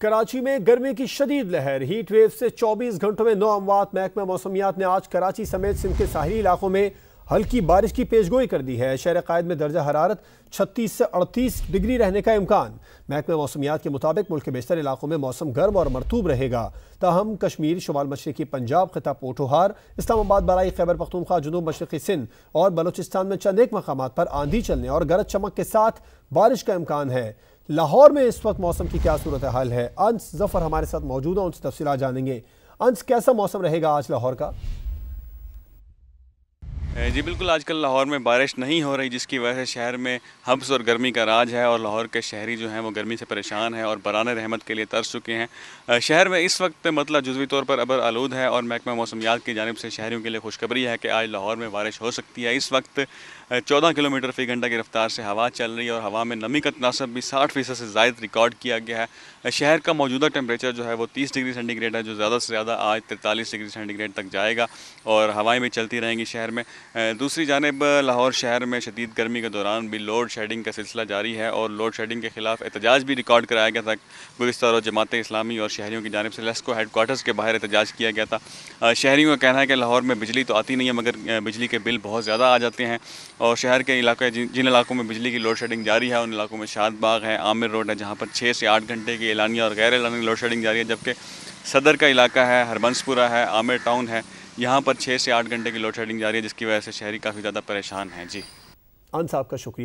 कराची में गर्मी की शदीद लहर हीट वेव से 24 घंटों में नौ अमवात महकमा मौसमियात ने आज कराची समेत सिंध के साहली इलाकों में हल्की बारिश की पेशगोई कर दी है शहर कायद में दर्जा हरारत 36 से 38 डिग्री रहने का इम्कान महकमा मौसमियात के मुताबिक मुल्क के बेशतर इलाकों में मौसम गर्म और मरतूब रहेगा ताहम कश्मीर शुमाल मशरकी पंजाब खिता पोठोहार इस्लामाबाद बलाई खैबर पख्तूनखा जुनूब मशरकी सिंध और बलोचिस्तान में चंद एक मकाम पर आंधी चलने और गरज चमक के साथ बारिश का इम्कान है लाहौर में इस वक्त मौसम की क्या सूरत हाल है अंस जफर हमारे साथ मौजूद है उनसे तफसी जानेंगे अंस कैसा मौसम रहेगा आज लाहौर का जी बिल्कुल आजकल लाहौर में बारिश नहीं हो रही जिसकी वजह से शहर में हब्स और गर्मी का राज है और लाहौर के शहरी जो हैं वो गर्मी से परेशान हैं और बरान रहमत के लिए तरस चुके हैं शहर में इस वक्त मतलब जजवी तौर पर अबर आलूद है और महकमा मौसमियात की जानब से शहरीों के लिए खुशखबरी है कि आज लाहौर में बारिश हो सकती है इस वक्त चौदह किलोमीटर फी घंटा की रफ्तार से हवा चल रही है और हवा में नमी का तनासब भी साठ फीसद से ज़ायद रिकॉर्ड किया गया है शहर का मौजूदा टेम्परेचर जो है वो तीस डिग्री सेंटीग्रेड है जो ज़्यादा से ज़्यादा आज तैंतालीस डिग्री सेंटीग्रेड तक जाएगा और हवाएं भी चलती रहेंगी शहर में दूसरी जानब लाहौर शहर में शदीद गर्मी के दौरान भी लोड शेडिंग का सिलसिला जारी है और लोड शेडिंग के खिलाफ एहतजाज भी रिकॉर्ड कराया गया था गुजशत और जमात इस्लामी और शहरीों की जानब से लेस्को हेडकोार्टर्स के बाहर एहतजाज किया गया था शहरीों का कहना है कि लाहौर में बिजली तो आती नहीं है मगर बिजली के बिल बहुत ज़्यादा आ जाते हैं और शहर के इलाके जिन इलाकों में बिजली की लोड शेडिंग जारी है उन इलाकों में शाद बाग है आमिर रोड है जहाँ पर छः से आठ घंटे की एलानिया और गैर एलानी लोड शेडिंग जारी है जबकि सदर का इलाका है हरबंसपुरा है आमिर टाउन है यहाँ पर छः से आठ घंटे की लोड शेडिंग जारी है जिसकी वजह से शहरी काफ़ी ज़्यादा परेशान है जी आन साहब का शुक्रिया